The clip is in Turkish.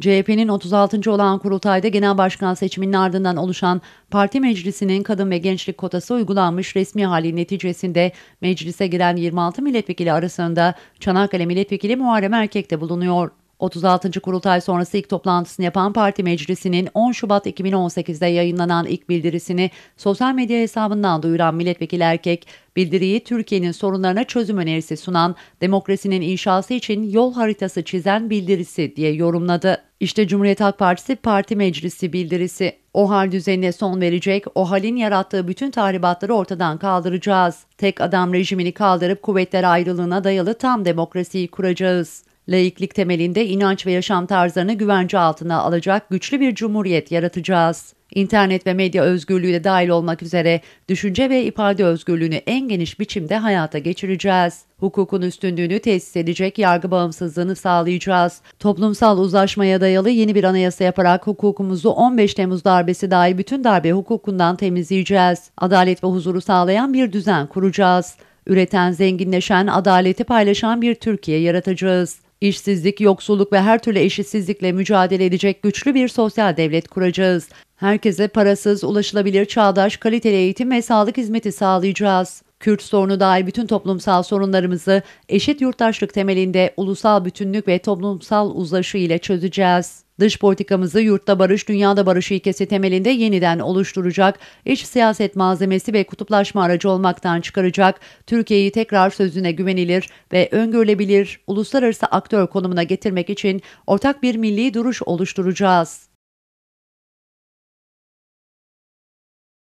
CHP'nin 36. olağan kurultayda genel başkan seçiminin ardından oluşan parti meclisinin kadın ve gençlik kotası uygulanmış resmi hali neticesinde meclise giren 26 milletvekili arasında Çanakkale milletvekili Muharrem Erkek de bulunuyor. 36. kurultay sonrası ilk toplantısını yapan parti meclisinin 10 Şubat 2018'de yayınlanan ilk bildirisini sosyal medya hesabından duyuran milletvekili erkek, bildiriyi Türkiye'nin sorunlarına çözüm önerisi sunan, demokrasinin inşası için yol haritası çizen bildirisi diye yorumladı. İşte Cumhuriyet Halk Partisi Parti Meclisi bildirisi. OHAL düzenine son verecek, OHAL'in yarattığı bütün tahribatları ortadan kaldıracağız. Tek adam rejimini kaldırıp kuvvetler ayrılığına dayalı tam demokrasiyi kuracağız. Laiklik temelinde inanç ve yaşam tarzlarını güvence altına alacak güçlü bir cumhuriyet yaratacağız. İnternet ve medya özgürlüğü de dahil olmak üzere düşünce ve ifade özgürlüğünü en geniş biçimde hayata geçireceğiz. Hukukun üstünlüğünü tesis edecek yargı bağımsızlığını sağlayacağız. Toplumsal uzlaşmaya dayalı yeni bir anayasa yaparak hukukumuzu 15 Temmuz darbesi dahil bütün darbe hukukundan temizleyeceğiz. Adalet ve huzuru sağlayan bir düzen kuracağız. Üreten, zenginleşen, adaleti paylaşan bir Türkiye yaratacağız. İşsizlik, yoksulluk ve her türlü eşitsizlikle mücadele edecek güçlü bir sosyal devlet kuracağız. Herkese parasız, ulaşılabilir, çağdaş, kaliteli eğitim ve sağlık hizmeti sağlayacağız. Kürt sorunu dahil bütün toplumsal sorunlarımızı eşit yurttaşlık temelinde ulusal bütünlük ve toplumsal uzlaşı ile çözeceğiz. Dış politikamızı yurtta barış, dünyada barış ilkesi temelinde yeniden oluşturacak, iç siyaset malzemesi ve kutuplaşma aracı olmaktan çıkaracak, Türkiye'yi tekrar sözüne güvenilir ve öngörülebilir uluslararası aktör konumuna getirmek için ortak bir milli duruş oluşturacağız.